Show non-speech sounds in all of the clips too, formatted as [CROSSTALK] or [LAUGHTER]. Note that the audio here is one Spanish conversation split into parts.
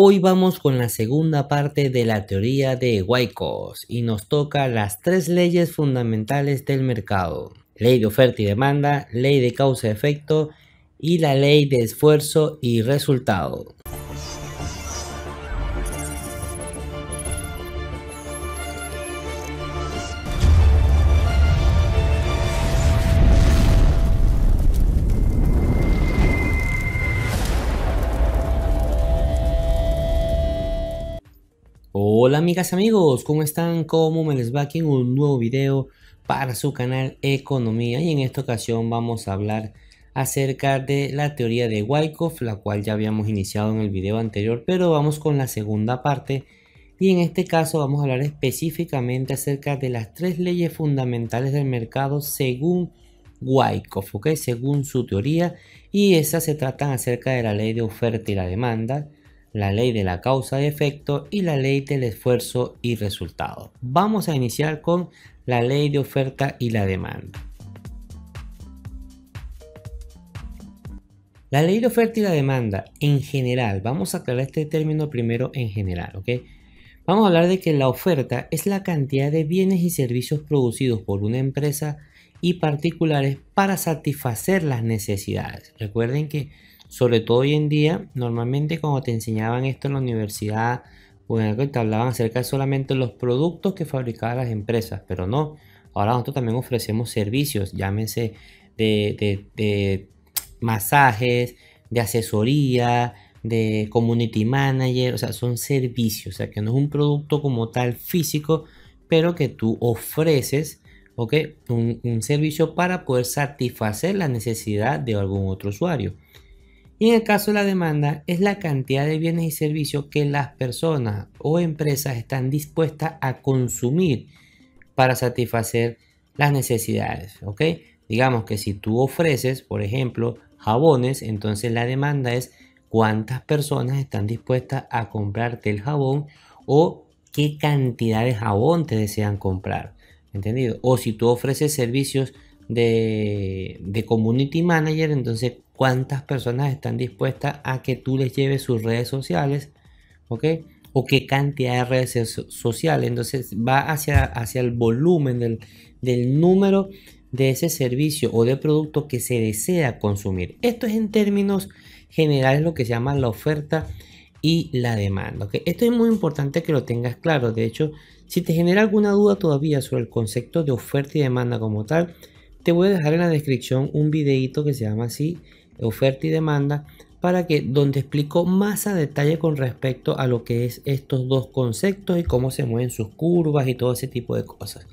Hoy vamos con la segunda parte de la teoría de Wyckoff y nos toca las tres leyes fundamentales del mercado. Ley de oferta y demanda, ley de causa-efecto y la ley de esfuerzo y resultado. Hola amigas amigos, ¿cómo están? ¿Cómo me les va aquí en un nuevo video para su canal Economía? Y en esta ocasión vamos a hablar acerca de la teoría de Wyckoff, la cual ya habíamos iniciado en el video anterior, pero vamos con la segunda parte y en este caso vamos a hablar específicamente acerca de las tres leyes fundamentales del mercado según Wyckoff, ¿ok? Según su teoría y esas se tratan acerca de la ley de oferta y la demanda, la ley de la causa y efecto y la ley del esfuerzo y resultado. Vamos a iniciar con la ley de oferta y la demanda. La ley de oferta y la demanda en general, vamos a aclarar este término primero en general, ¿ok? Vamos a hablar de que la oferta es la cantidad de bienes y servicios producidos por una empresa y particulares para satisfacer las necesidades. Recuerden que sobre todo hoy en día, normalmente cuando te enseñaban esto en la universidad o te hablaban acerca de solamente los productos que fabricaban las empresas, pero no, ahora nosotros también ofrecemos servicios, llámense de, masajes, de asesoría, de community manager, o sea, son servicios, o sea, que no es un producto como tal físico, pero que tú ofreces, ¿ok? un servicio para poder satisfacer la necesidad de algún otro usuario. Y en el caso de la demanda es la cantidad de bienes y servicios que las personas o empresas están dispuestas a consumir para satisfacer las necesidades. ¿ok? Digamos que si tú ofreces, por ejemplo, jabones, entonces la demanda es cuántas personas están dispuestas a comprarte el jabón o qué cantidad de jabón te desean comprar. ¿Entendido? O si tú ofreces servicios de, de community manager, entonces cuántas personas están dispuestas a que tú les lleves sus redes sociales, ¿ok? O qué cantidad de redes sociales. Entonces va hacia, hacia el volumen del, número de ese servicio o de producto que se desea consumir. Esto es en términos generales lo que se llama la oferta y la demanda. Ok, Esto es muy importante que lo tengas claro. De hecho, si te genera alguna duda todavía sobre el concepto de oferta y demanda como tal, te voy a dejar en la descripción un videito que se llama así oferta y demanda, para que donde explico más a detalle con respecto a lo que es estos dos conceptos y cómo se mueven sus curvas y todo ese tipo de cosas.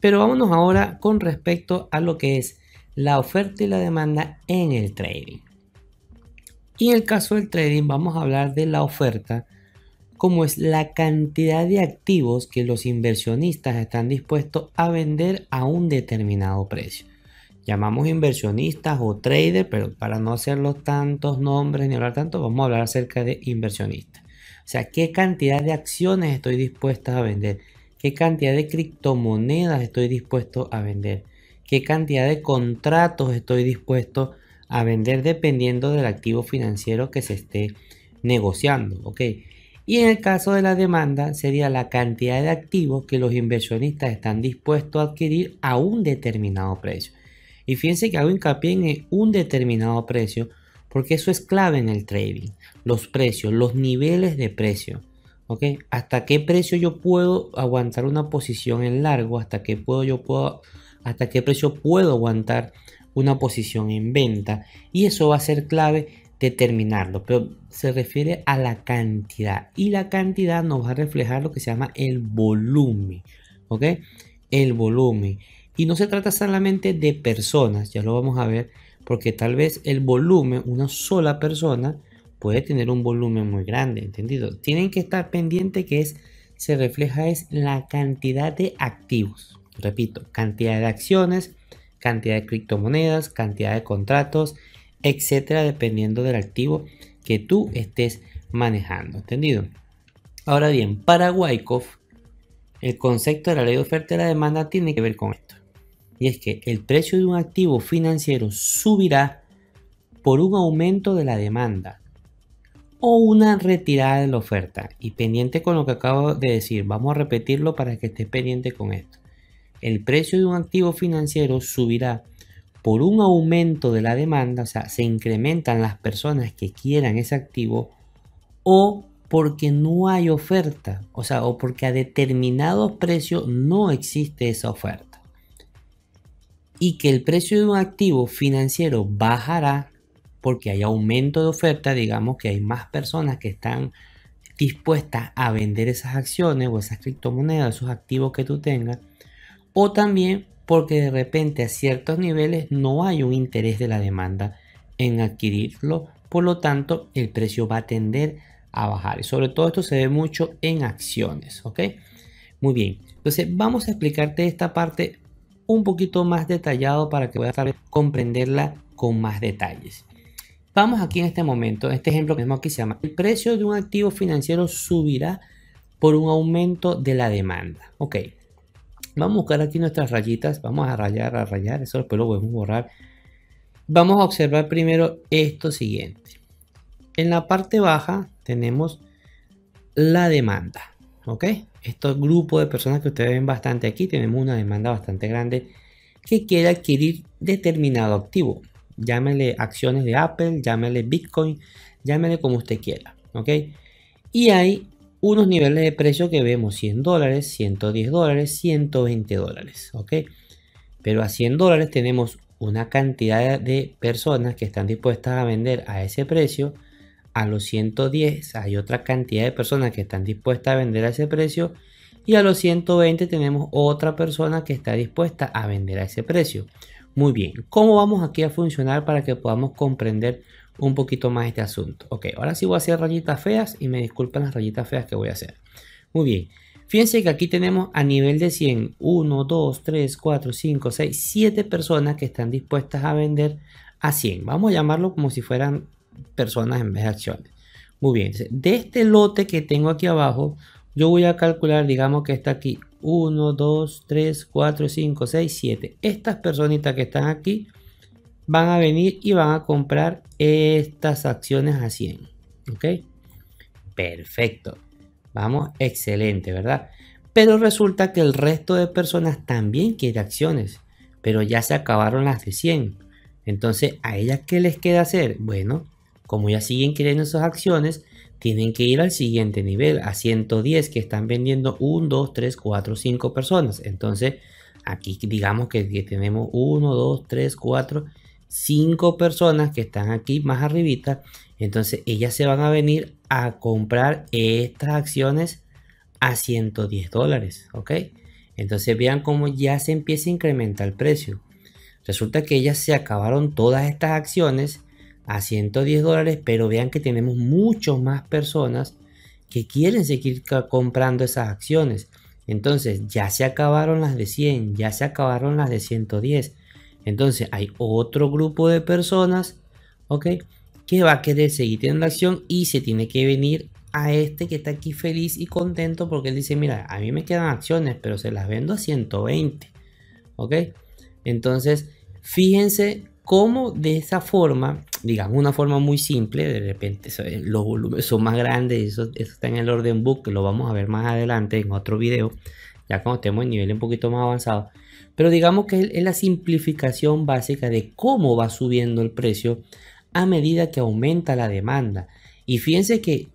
Pero vámonos ahora con respecto a lo que es la oferta y la demanda en el trading. Y en el caso del trading vamos a hablar de la oferta como es la cantidad de activos que los inversionistas están dispuestos a vender a un determinado precio llamamos inversionistas o traders, pero para no hacerlo tantos nombres ni hablar tanto, vamos a hablar acerca de inversionistas. O sea, qué cantidad de acciones estoy dispuesta a vender, qué cantidad de criptomonedas estoy dispuesto a vender, qué cantidad de contratos estoy dispuesto a vender dependiendo del activo financiero que se esté negociando. ¿ok? Y en el caso de la demanda sería la cantidad de activos que los inversionistas están dispuestos a adquirir a un determinado precio. Y fíjense que hago hincapié en eh, un determinado precio, porque eso es clave en el trading. Los precios, los niveles de precio. ¿ok? ¿Hasta qué precio yo puedo aguantar una posición en largo? ¿Hasta qué, ¿Hasta qué precio puedo aguantar una posición en venta? Y eso va a ser clave determinarlo, pero se refiere a la cantidad y la cantidad nos va a reflejar lo que se llama el volumen, ¿ok? El volumen. Y no se trata solamente de personas, ya lo vamos a ver, porque tal vez el volumen, una sola persona, puede tener un volumen muy grande, ¿entendido? Tienen que estar pendiente que es, se refleja es la cantidad de activos. Repito, cantidad de acciones, cantidad de criptomonedas, cantidad de contratos, etcétera, dependiendo del activo que tú estés manejando, ¿entendido? Ahora bien, para Wyckoff, el concepto de la ley de oferta y la demanda tiene que ver con esto y es que el precio de un activo financiero subirá por un aumento de la demanda o una retirada de la oferta. Y pendiente con lo que acabo de decir, vamos a repetirlo para que estés pendiente con esto. El precio de un activo financiero subirá por un aumento de la demanda, o sea, se incrementan las personas que quieran ese activo o porque no hay oferta, o sea, o porque a determinados precios no existe esa oferta y que el precio de un activo financiero bajará porque hay aumento de oferta, digamos que hay más personas que están dispuestas a vender esas acciones o esas criptomonedas, esos activos que tú tengas, o también porque de repente a ciertos niveles no hay un interés de la demanda en adquirirlo, por lo tanto el precio va a tender a bajar. Y sobre todo esto se ve mucho en acciones, ¿ok? Muy bien, entonces vamos a explicarte esta parte un poquito más detallado para que puedas comprenderla con más detalles. Vamos aquí en este momento, este ejemplo que aquí se llama el precio de un activo financiero subirá por un aumento de la demanda. Ok, vamos a buscar aquí nuestras rayitas, vamos a rayar, a rayar, eso después lo podemos borrar. Vamos a observar primero esto siguiente. En la parte baja tenemos la demanda. ¿Ok? Estos grupos de personas que ustedes ven bastante aquí, tenemos una demanda bastante grande que quiere adquirir determinado activo. Llámele acciones de Apple, llámele Bitcoin, llámele como usted quiera. ¿Ok? Y hay unos niveles de precio que vemos 100 dólares, 110 dólares, 120 dólares. ¿Ok? Pero a 100 dólares tenemos una cantidad de personas que están dispuestas a vender a ese precio a los 110 hay otra cantidad de personas que están dispuestas a vender a ese precio y a los 120 tenemos otra persona que está dispuesta a vender a ese precio. Muy bien, ¿cómo vamos aquí a funcionar para que podamos comprender un poquito más este asunto? Ok, ahora sí voy a hacer rayitas feas y me disculpan las rayitas feas que voy a hacer. Muy bien, fíjense que aquí tenemos a nivel de 100, 1, 2, 3, 4, 5, 6, 7 personas que están dispuestas a vender a 100. Vamos a llamarlo como si fueran personas en vez de acciones. Muy bien, de este lote que tengo aquí abajo, yo voy a calcular, digamos que está aquí 1, 2, 3, 4, 5, 6, 7. Estas personitas que están aquí van a venir y van a comprar estas acciones a 100. ¿Ok? Perfecto. Vamos, excelente, ¿verdad? Pero resulta que el resto de personas también quiere acciones, pero ya se acabaron las de 100. Entonces, ¿a ellas que les queda hacer? Bueno, como ya siguen creyendo esas acciones, tienen que ir al siguiente nivel, a 110, que están vendiendo 1, 2, 3, 4, 5 personas. Entonces, aquí digamos que tenemos 1, 2, 3, 4, 5 personas que están aquí más arribita. Entonces, ellas se van a venir a comprar estas acciones a 110 dólares, Entonces vean cómo ya se empieza a incrementar el precio. Resulta que ellas se acabaron todas estas acciones a 110 dólares, pero vean que tenemos muchos más personas que quieren seguir comprando esas acciones. Entonces ya se acabaron las de 100, ya se acabaron las de 110. Entonces hay otro grupo de personas, ¿ok? Que va a querer seguir teniendo acción y se tiene que venir a este que está aquí feliz y contento porque él dice, mira, a mí me quedan acciones, pero se las vendo a 120, ¿ok? Entonces, fíjense cómo de esa forma, digamos una forma muy simple, de repente los volúmenes son más grandes, eso, está en el orden book, que lo vamos a ver más adelante en otro video, ya cuando estemos en nivel un poquito más avanzado. Pero digamos que es la simplificación básica de cómo va subiendo el precio a medida que aumenta la demanda. Y fíjense que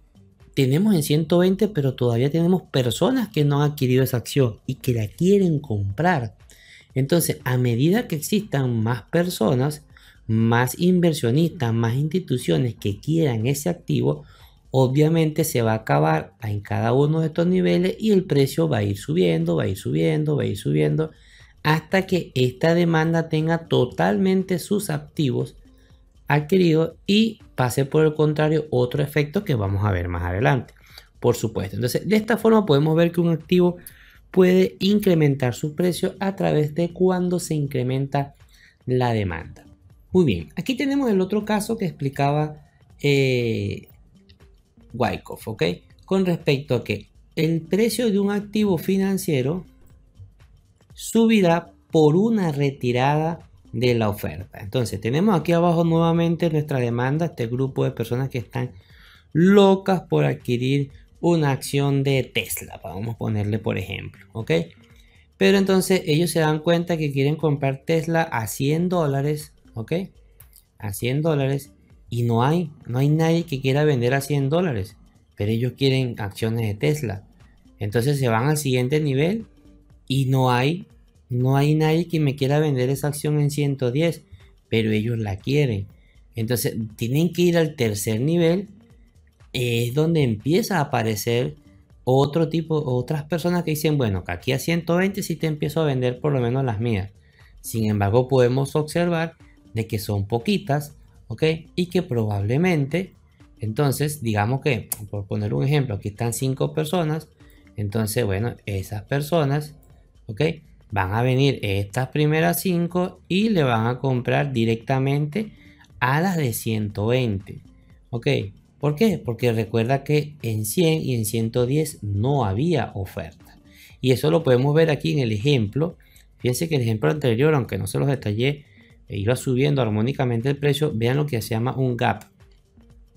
tenemos en 120, pero todavía tenemos personas que no han adquirido esa acción y que la quieren comprar. Entonces, a medida que existan más personas, más inversionistas, más instituciones que quieran ese activo, obviamente se va a acabar en cada uno de estos niveles y el precio va a ir subiendo, va a ir subiendo, va a ir subiendo, hasta que esta demanda tenga totalmente sus activos adquiridos y pase por el contrario otro efecto que vamos a ver más adelante, por supuesto. Entonces, de esta forma podemos ver que un activo puede incrementar su precio a través de cuando se incrementa la demanda. Muy bien, aquí tenemos el otro caso que explicaba eh, Wyckoff, ¿ok? Con respecto a que el precio de un activo financiero subirá por una retirada de la oferta. Entonces tenemos aquí abajo nuevamente nuestra demanda, este grupo de personas que están locas por adquirir una acción de Tesla, vamos a ponerle por ejemplo, ¿ok? Pero entonces ellos se dan cuenta que quieren comprar Tesla a 100 dólares, ¿ok? A 100 dólares y no hay, no hay nadie que quiera vender a 100 dólares, pero ellos quieren acciones de Tesla. Entonces se van al siguiente nivel y no hay, no hay nadie que me quiera vender esa acción en 110, pero ellos la quieren. Entonces tienen que ir al tercer nivel es donde empieza a aparecer otro tipo, otras personas que dicen, bueno, que aquí a 120 sí te empiezo a vender por lo menos las mías. Sin embargo, podemos observar de que son poquitas, ¿ok? Y que probablemente, entonces, digamos que, por poner un ejemplo, aquí están 5 personas, entonces, bueno, esas personas, ¿ok? Van a venir estas primeras 5 y le van a comprar directamente a las de 120, ¿ok? ¿Por qué? Porque recuerda que en 100 y en 110 no había oferta. Y eso lo podemos ver aquí en el ejemplo. Fíjense que el ejemplo anterior, aunque no se los detallé, e iba subiendo armónicamente el precio. Vean lo que se llama un gap.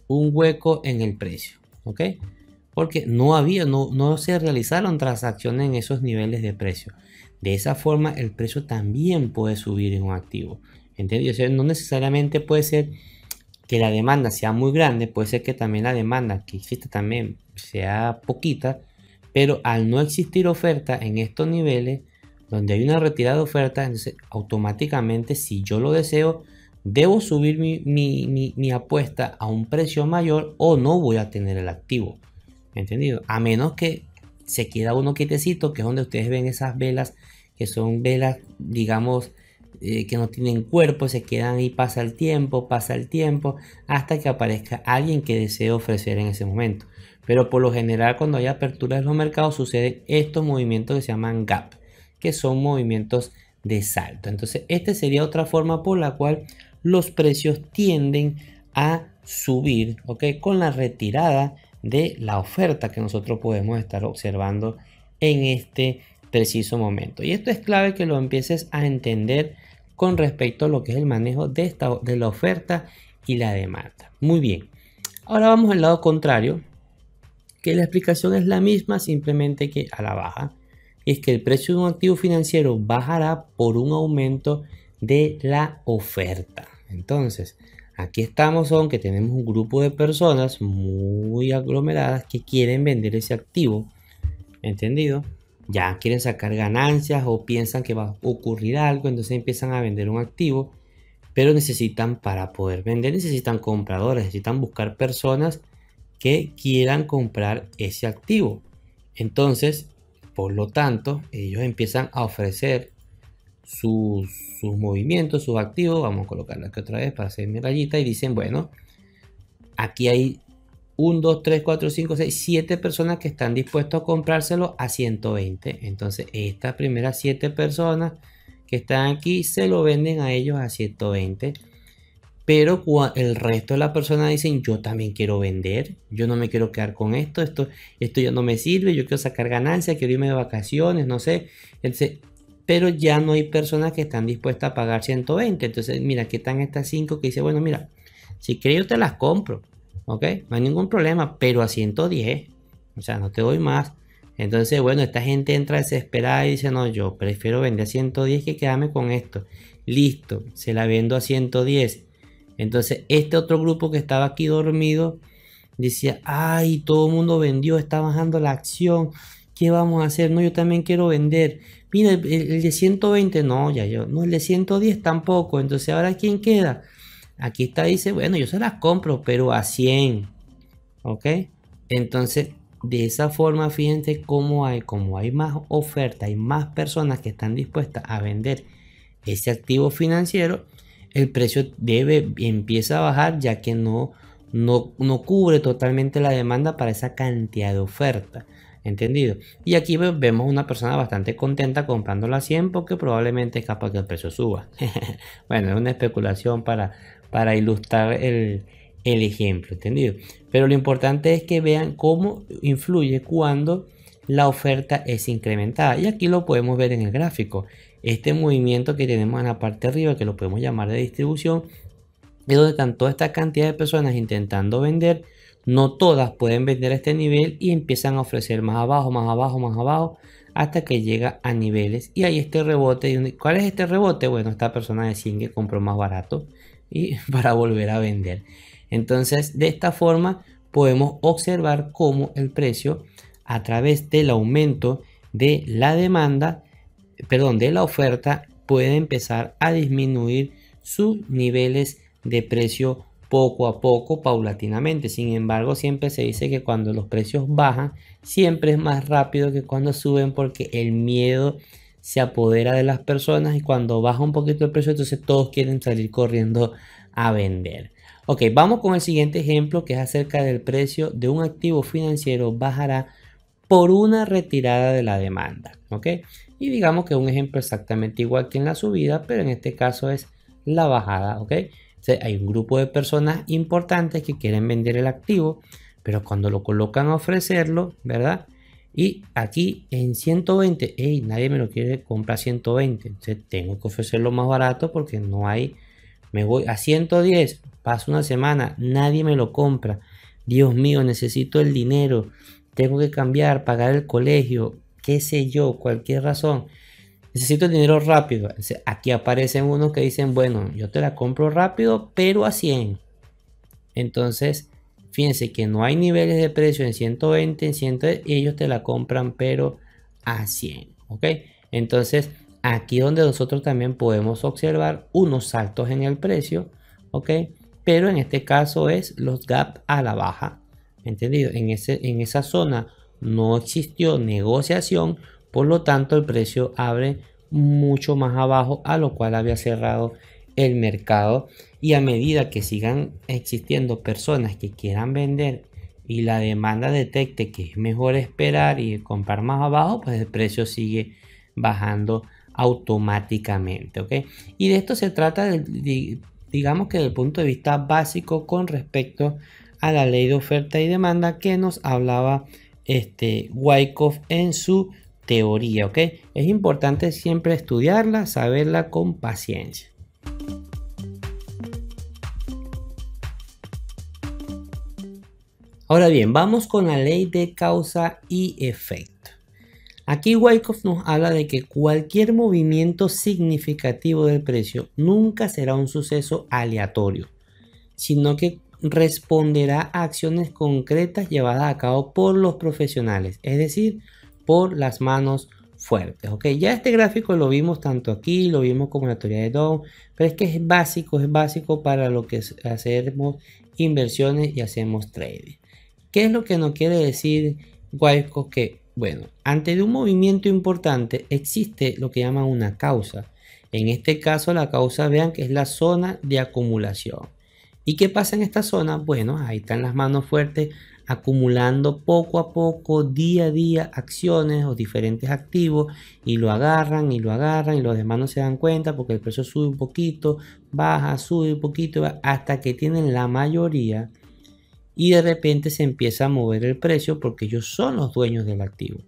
Un hueco en el precio. ¿Ok? Porque no había, no, se realizaron transacciones en esos niveles de precio. De esa forma el precio también puede subir en un activo. ¿Entendido? no necesariamente puede ser que la demanda sea muy grande, puede ser que también la demanda que existe también sea poquita, pero al no existir oferta en estos niveles, donde hay una retirada de oferta, entonces automáticamente si yo lo deseo, debo subir mi, apuesta a un precio mayor o no voy a tener el activo. ¿Entendido? A menos que se queda uno quietecito, que es donde ustedes ven esas velas, que son velas, digamos, eh, que no tienen cuerpo, se quedan y pasa el tiempo, pasa el tiempo, hasta que aparezca alguien que desee ofrecer en ese momento. Pero por lo general cuando hay apertura de los mercados suceden estos movimientos que se llaman gap, que son movimientos de salto. Entonces, esta sería otra forma por la cual los precios tienden a subir, ¿ok? Con la retirada de la oferta que nosotros podemos estar observando en este preciso momento. Y esto es clave que lo empieces a entender con respecto a lo que es el manejo de, la oferta y la demanda. Muy bien, ahora vamos al lado contrario, que la explicación es la misma, simplemente que a la baja. Y es que el precio de un activo financiero bajará por un aumento de la oferta. Entonces, aquí estamos, aunque tenemos un grupo de personas muy aglomeradas que quieren vender ese activo. ¿Entendido? ya quieren sacar ganancias o piensan que va a ocurrir algo, entonces empiezan a vender un activo, pero necesitan para poder vender, necesitan compradores, necesitan buscar personas que quieran comprar ese activo. Entonces, por lo tanto, ellos empiezan a ofrecer sus, movimientos, sus activos, vamos a colocarlo aquí otra vez para hacer mi rayita y dicen, bueno, aquí hay 1, 2, 3, 4, 5, 6, 7 personas que están dispuestos a comprárselo a 120. Entonces, estas primeras 7 personas que están aquí se lo venden a ellos a 120. Pero el resto de las personas dicen, yo también quiero vender, yo no me quiero quedar con esto, esto, esto ya no me sirve, yo quiero sacar ganancias, quiero irme de vacaciones, no sé. pero ya no hay personas que están dispuestas a pagar 120. Entonces, mira, aquí están estas 5 que dice, bueno, mira, si quieres yo te las compro, ¿ok? No hay ningún problema, pero a 110, o sea, no te doy más. Entonces, bueno, esta gente entra desesperada y dice, no, yo prefiero vender a 110 que quedarme con esto. Listo, se la vendo a 110. Entonces, este otro grupo que estaba aquí dormido decía, ay, todo el mundo vendió, está bajando la acción. ¿Qué vamos a hacer? No, yo también quiero vender. Mira, el, el de 120, no, ya yo. No, el de 110 tampoco. Entonces, ¿ahora quién queda? Aquí está, dice, bueno, yo se las compro, pero a 100. ¿Ok? Entonces, de esa forma, fíjense cómo hay, como hay más oferta, hay más personas que están dispuestas a vender ese activo financiero, el precio debe, empieza a bajar ya que no, no, no cubre totalmente la demanda para esa cantidad de oferta. ¿Entendido? Y aquí vemos una persona bastante contenta comprándola a 100 porque probablemente es capaz que el precio suba. [LAUGHS] bueno, es una especulación para para ilustrar el, ejemplo, ¿entendido? Pero lo importante es que vean cómo influye cuando la oferta es incrementada. Y aquí lo podemos ver en el gráfico. Este movimiento que tenemos en la parte de arriba, que lo podemos llamar de distribución, es donde están toda esta cantidad de personas intentando vender. No todas pueden vender a este nivel y empiezan a ofrecer más abajo, más abajo, más abajo, hasta que llega a niveles. Y hay este rebote. ¿Cuál es este rebote? Bueno, esta persona de 100 compró más barato y [LAUGHS] para volver a vender. Entonces, de esta forma podemos observar cómo el precio a través del aumento de la demanda, perdón, de la oferta, puede empezar a disminuir sus niveles de precio poco a poco, paulatinamente. Sin embargo, siempre se dice que cuando los precios bajan, siempre es más rápido que cuando suben porque el miedo se apodera de las personas y cuando baja un poquito el precio, entonces todos quieren salir corriendo a vender. Ok, vamos con el siguiente ejemplo que es acerca del precio de un activo financiero bajará por una retirada de la demanda. Ok, y digamos que un ejemplo exactamente igual que en la subida, pero en este caso es la bajada. Ok, hay un grupo de personas importantes que quieren vender el activo, pero cuando lo colocan a ofrecerlo, ¿verdad? Y aquí en 120, hey, nadie me lo quiere comprar 120. Entonces tengo que ofrecerlo más barato porque no hay. Me voy a 110, pasa una semana, nadie me lo compra. Dios mío, necesito el dinero. Tengo que cambiar, pagar el colegio, qué sé yo, cualquier razón. Necesito el dinero rápido. aquí aparecen unos que dicen, bueno, yo te la compro rápido, pero a 100. Entonces, Fíjense que no hay niveles de precio en 120, en 100 y ellos te la compran pero a 100, ¿ok? Entonces aquí donde nosotros también podemos observar unos saltos en el precio, ¿ok? Pero en este caso es los gap a la baja, ¿entendido? En, ese, en esa zona no existió negociación, por lo tanto el precio abre mucho más abajo a lo cual había cerrado el mercado y a medida que sigan existiendo personas que quieran vender y la demanda detecte que es mejor esperar y comprar más abajo, pues el precio sigue bajando automáticamente, ¿ok? Y de esto se trata, digamos que del punto de vista básico con respecto a la ley de oferta y demanda que nos hablaba este Wyckoff en su teoría, ¿ok? Es importante siempre estudiarla, saberla con paciencia. Ahora bien, vamos con la ley de causa y efecto. Aquí Wyckoff nos habla de que cualquier movimiento significativo del precio nunca será un suceso aleatorio, sino que responderá a acciones concretas llevadas a cabo por los profesionales, es decir, por las manos fuertes. ¿ok? Ya este gráfico lo vimos tanto aquí, lo vimos como la teoría de Dow, pero es que es básico, es básico para lo que hacemos inversiones y hacemos trading. ¿Qué es lo que nos quiere decir Guay Que, bueno, ante de un movimiento importante existe lo que llaman una causa. En este caso la causa, vean que es la zona de acumulación. ¿Y qué pasa en esta zona? Bueno, ahí están las manos fuertes, acumulando poco a poco, día a día, acciones o diferentes activos y lo agarran y lo agarran y los demás no se dan cuenta porque el precio sube un poquito, baja, sube un poquito, hasta que tienen la mayoría y de repente se empieza a mover el precio porque ellos son los dueños del activo.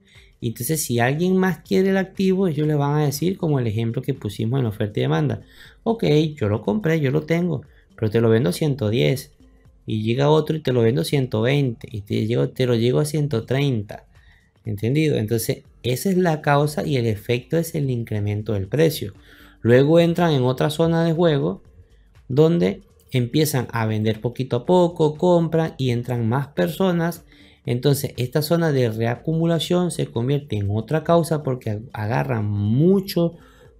entonces si alguien más quiere el activo, ellos le van a decir como el ejemplo que pusimos en la oferta y demanda, ok, yo lo compré, yo lo tengo, pero te lo vendo 110, y llega otro y te lo vendo 120 y te, te lo llego a 130. ¿Entendido? Entonces, esa es la causa y el efecto es el incremento del precio. Luego entran en otra zona de juego donde empiezan a vender poquito a poco, compran y entran más personas. Entonces esta zona de reacumulación se convierte en otra causa porque agarran mucho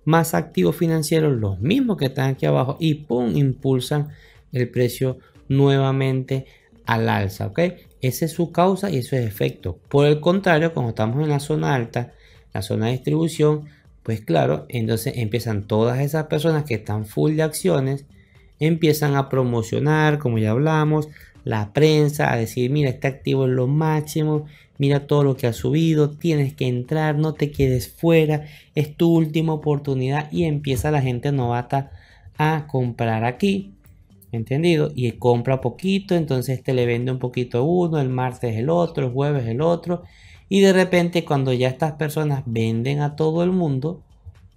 más activos financieros, los mismos que están aquí abajo, y ¡pum! impulsan el precio nuevamente al alza, ¿ok? Esa es su causa y eso es efecto. Por el contrario, como estamos en la zona alta, la zona de distribución, pues claro, entonces empiezan todas esas personas que están full de acciones, empiezan a promocionar, como ya hablamos, la prensa, a decir, mira, este activo es lo máximo, mira todo lo que ha subido, tienes que entrar, no te quedes fuera, es tu última oportunidad y empieza la gente novata a comprar aquí ¿Entendido? Y compra poquito, entonces te este le vende un poquito a uno, el martes el otro, el jueves el otro. Y de repente cuando ya estas personas venden a todo el mundo,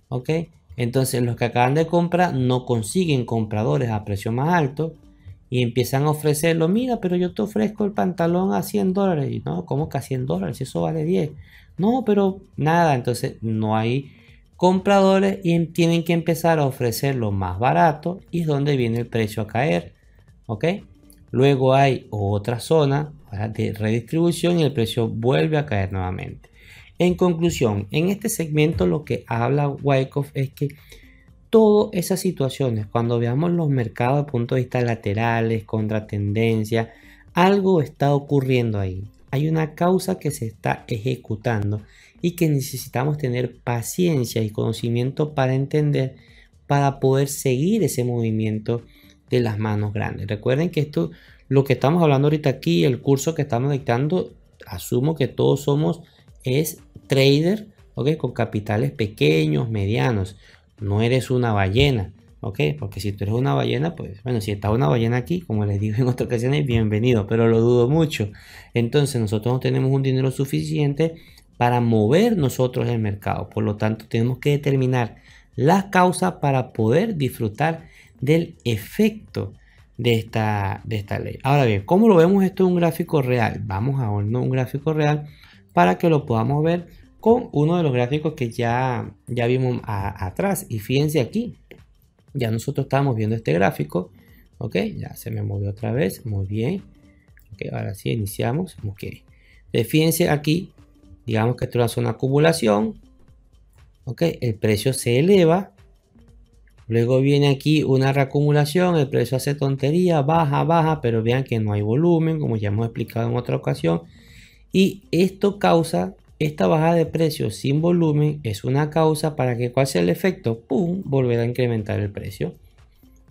¿ok? Entonces los que acaban de comprar no consiguen compradores a precio más alto y empiezan a ofrecerlo, mira, pero yo te ofrezco el pantalón a 100 dólares. Y no, ¿cómo que a 100 dólares? Eso vale 10. No, pero nada, entonces no hay compradores y em, tienen que empezar a ofrecer lo más barato y es donde viene el precio a caer. ¿Ok? Luego hay otra zona de redistribución y el precio vuelve a caer nuevamente. En conclusión, en este segmento lo que habla Wyckoff es que todas esas situaciones, cuando veamos los mercados desde el punto de vista laterales, contratendencia, algo está ocurriendo ahí. Hay una causa que se está ejecutando y que necesitamos tener paciencia y conocimiento para entender, para poder seguir ese movimiento de las manos grandes. Recuerden que esto, lo que estamos hablando ahorita aquí, el curso que estamos dictando, asumo que todos somos es trader, ¿ok? Con capitales pequeños, medianos. No eres una ballena, ¿ok? Porque si tú eres una ballena, pues bueno, si está una ballena aquí, como les digo en otras ocasiones, bienvenido, pero lo dudo mucho. Entonces nosotros no tenemos un dinero suficiente para mover nosotros el mercado. Por lo tanto, tenemos que determinar las causas para poder disfrutar del efecto de esta, de esta ley. Ahora bien, ¿cómo lo vemos esto en un gráfico real? Vamos a un gráfico real para que lo podamos ver con uno de los gráficos que ya, ya vimos atrás. Y fíjense aquí, ya nosotros estábamos viendo este gráfico, ¿ok? Ya se me movió otra vez, muy bien. Ok, ahora sí, iniciamos, ok. fíjense aquí digamos que esto es una acumulación, ok, el precio se eleva, luego viene aquí una reacumulación, el precio hace tontería, baja, baja, pero vean que no hay volumen, como ya hemos explicado en otra ocasión, y esto causa, esta bajada de precio sin volumen es una causa para que cuál sea el efecto, pum, Volver a incrementar el precio.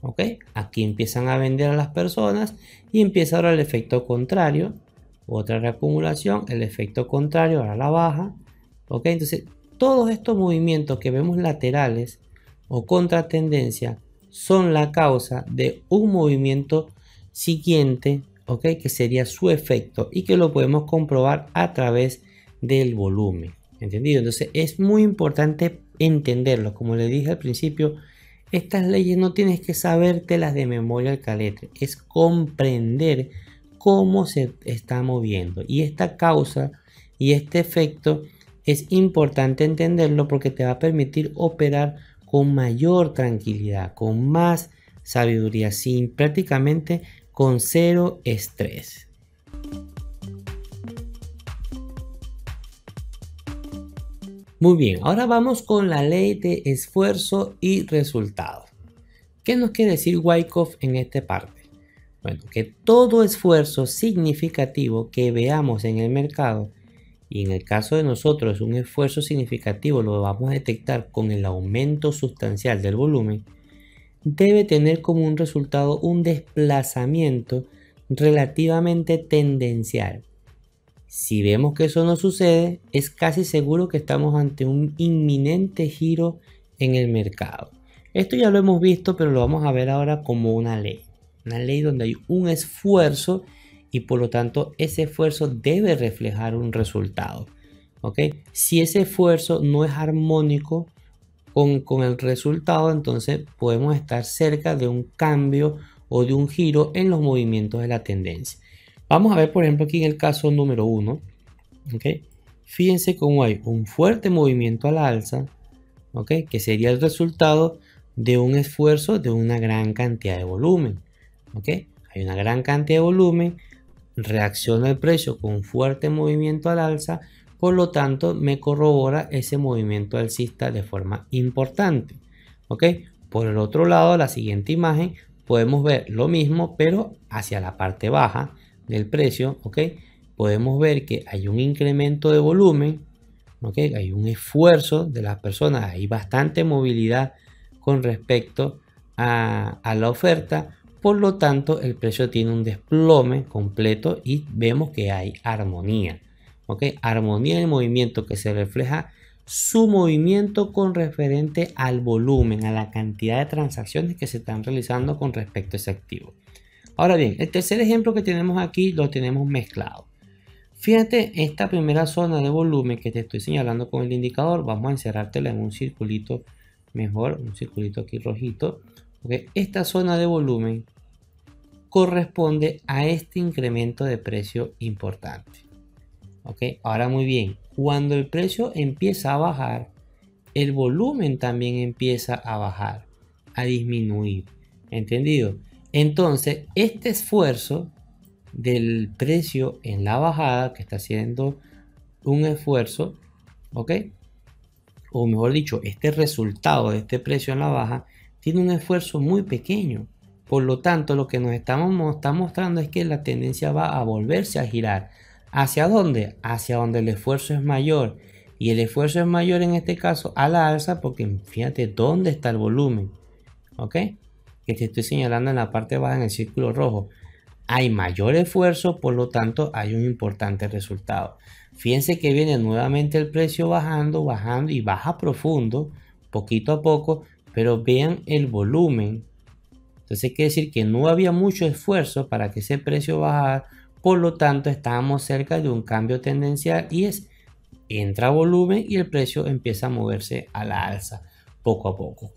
¿Ok? Aquí empiezan a vender a las personas y empieza ahora el efecto contrario, otra acumulación el efecto contrario, ahora la baja. ¿Ok? Entonces, todos estos movimientos que vemos laterales o contra tendencia son la causa de un movimiento siguiente, ¿ok? Que sería su efecto y que lo podemos comprobar a través del volumen, ¿entendido? Entonces, es muy importante entenderlo. Como le dije al principio, estas leyes no tienes que las de memoria al caletre, es comprender cómo se está moviendo. Y esta causa y este efecto es importante entenderlo porque te va a permitir operar con mayor tranquilidad, con más sabiduría, sin prácticamente con cero estrés. Muy bien, ahora vamos con la ley de esfuerzo y resultado ¿Qué nos quiere decir Wyckoff en esta parte? Bueno, que todo esfuerzo significativo que veamos en el mercado, y en el caso de nosotros un esfuerzo significativo lo vamos a detectar con el aumento sustancial del volumen, debe tener como un resultado un desplazamiento relativamente tendencial. Si vemos que eso no sucede, es casi seguro que estamos ante un inminente giro en el mercado. Esto ya lo hemos visto, pero lo vamos a ver ahora como una ley. Una ley donde hay un esfuerzo y por lo tanto ese esfuerzo debe reflejar un resultado. Si ese esfuerzo no es armónico con, el resultado, entonces podemos estar cerca de un cambio o de un giro en los movimientos de la tendencia. Vamos a ver, por ejemplo, aquí en el caso número 1. ¿okay? Fíjense cómo hay un fuerte movimiento a la alza, ¿okay? que sería el resultado de un esfuerzo de una gran cantidad de volumen. Hay una gran cantidad de volumen, reacciona el precio con un fuerte movimiento al alza, por lo tanto me corrobora ese movimiento alcista de forma importante, Por el otro lado, la siguiente imagen podemos ver lo mismo, pero hacia la parte baja del precio, Podemos ver que hay un incremento de volumen, Hay un esfuerzo de las personas, hay bastante movilidad con respecto a la oferta, por lo tanto, el precio tiene un desplome completo y vemos que hay armonía. ¿ok? Armonía en el movimiento que se refleja su movimiento con referente al volumen, a la cantidad de transacciones que se están realizando con respecto a ese activo. Ahora bien, el tercer ejemplo que tenemos aquí lo tenemos mezclado. Fíjate esta primera zona de volumen que te estoy señalando con el indicador. Vamos a encerrártela en un circulito mejor, un circulito aquí rojito esta zona de volumen corresponde a este incremento de precio importante. ¿Ok? Ahora muy bien, cuando el precio empieza a bajar, el volumen también empieza a bajar, a disminuir. ¿Entendido? Entonces, este esfuerzo del precio en la bajada, que está haciendo un esfuerzo, ¿ok? O mejor dicho, este resultado de este precio en la baja tiene un esfuerzo muy pequeño. Por lo tanto, lo que nos estamos está mostrando es que la tendencia va a volverse a girar. ¿Hacia dónde? Hacia donde el esfuerzo es mayor. Y el esfuerzo es mayor en este caso a la alza porque fíjate dónde está el volumen. ¿Ok? Que te estoy señalando en la parte baja en el círculo rojo. Hay mayor esfuerzo, por lo tanto hay un importante resultado. Fíjense que viene nuevamente el precio bajando, bajando y baja profundo, poquito a poco, pero vean el volumen. Entonces quiere decir que no había mucho esfuerzo para que ese precio bajara. Por lo tanto, estábamos cerca de un cambio tendencial y es entra volumen y el precio empieza a moverse a la alza poco a poco.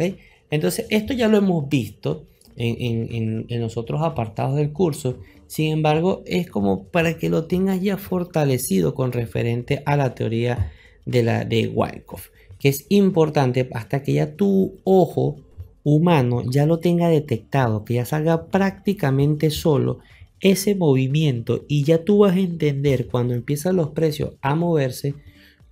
Entonces, esto ya lo hemos visto en, los otros apartados del curso. Sin embargo, es como para que lo tengas ya fortalecido con referente a la teoría de la de Wyckoff que es importante hasta que ya tu ojo humano ya lo tenga detectado, que ya salga prácticamente solo ese movimiento y ya tú vas a entender cuando empiezan los precios a moverse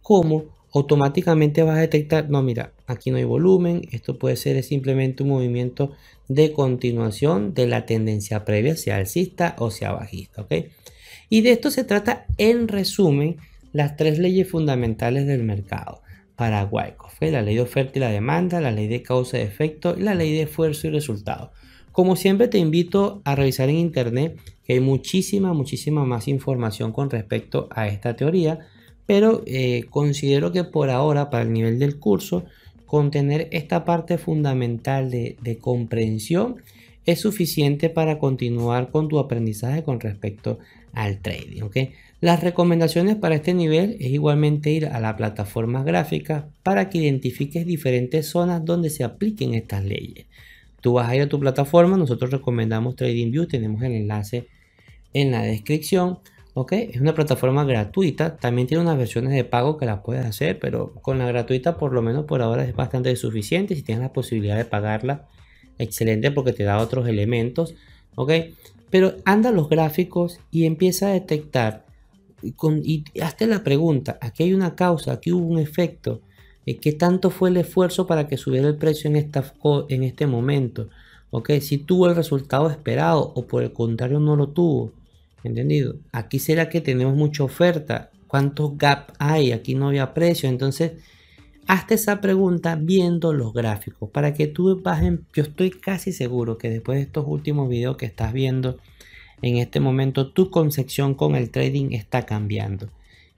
cómo automáticamente vas a detectar, no mira, aquí no hay volumen, esto puede ser simplemente un movimiento de continuación de la tendencia previa, sea alcista o sea bajista, ¿ok? Y de esto se trata en resumen las tres leyes fundamentales del mercado. Paraguay, fue la ley de oferta y la demanda, la ley de causa y efecto la ley de esfuerzo y resultado. Como siempre te invito a revisar en internet que hay muchísima, muchísima más información con respecto a esta teoría, pero eh, considero que por ahora, para el nivel del curso, contener esta parte fundamental de, comprensión es suficiente para continuar con tu aprendizaje con respecto al trading. ¿okay? Las recomendaciones para este nivel es igualmente ir a la plataforma gráfica para que identifiques diferentes zonas donde se apliquen estas leyes. Tú vas a ir a tu plataforma, nosotros recomendamos TradingView, tenemos el enlace en la descripción. ¿ok? Es una plataforma gratuita, también tiene unas versiones de pago que las puedes hacer, pero con la gratuita por lo menos por ahora es bastante suficiente. Si tienes la posibilidad de pagarla, excelente porque te da otros elementos, ¿ok? Pero anda los gráficos y empieza a detectar y, hazte la pregunta, aquí hay una causa, aquí hubo un efecto, eh, ¿qué tanto fue el esfuerzo para que subiera el precio en, este momento? ¿Ok? Si tuvo el resultado esperado o por el contrario no lo tuvo, ¿entendido? Aquí será que tenemos mucha oferta, ¿cuántos gap hay? Aquí no había precio, entonces... Hazte esa pregunta viendo los gráficos para que tú bajen. Yo estoy casi seguro que después de estos últimos videos que estás viendo, en este momento tu concepción con el trading está cambiando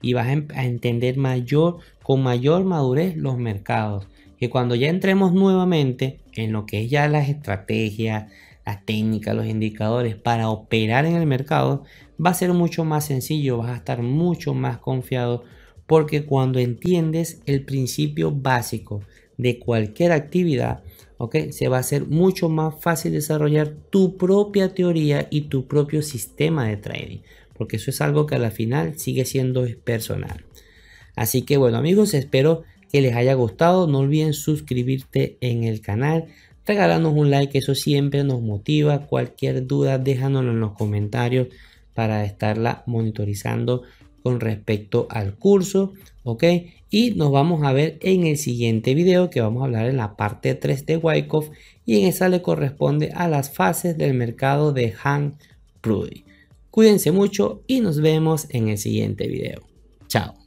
y vas em-, a entender mayor, con mayor madurez los mercados. Que cuando ya entremos nuevamente en lo que es ya las estrategias, las técnicas, los indicadores para operar en el mercado, va a ser mucho más sencillo, vas a estar mucho más confiado porque cuando entiendes el principio básico de cualquier actividad, ¿ok? Se va a hacer mucho más fácil desarrollar tu propia teoría y tu propio sistema de trading, porque eso es algo que a la final sigue siendo personal. Así que bueno amigos, espero que les haya gustado, no olviden suscribirte en el canal, regalarnos un like, eso siempre nos motiva, cualquier duda déjanoslo en los comentarios para estarla monitorizando con respecto al curso, ¿ok? y nos vamos a ver en el siguiente video que vamos a hablar en la parte 3 de Wyckoff y en esa le corresponde a las fases del mercado de Han Prudy. Cuídense mucho y nos vemos en el siguiente video. Chao.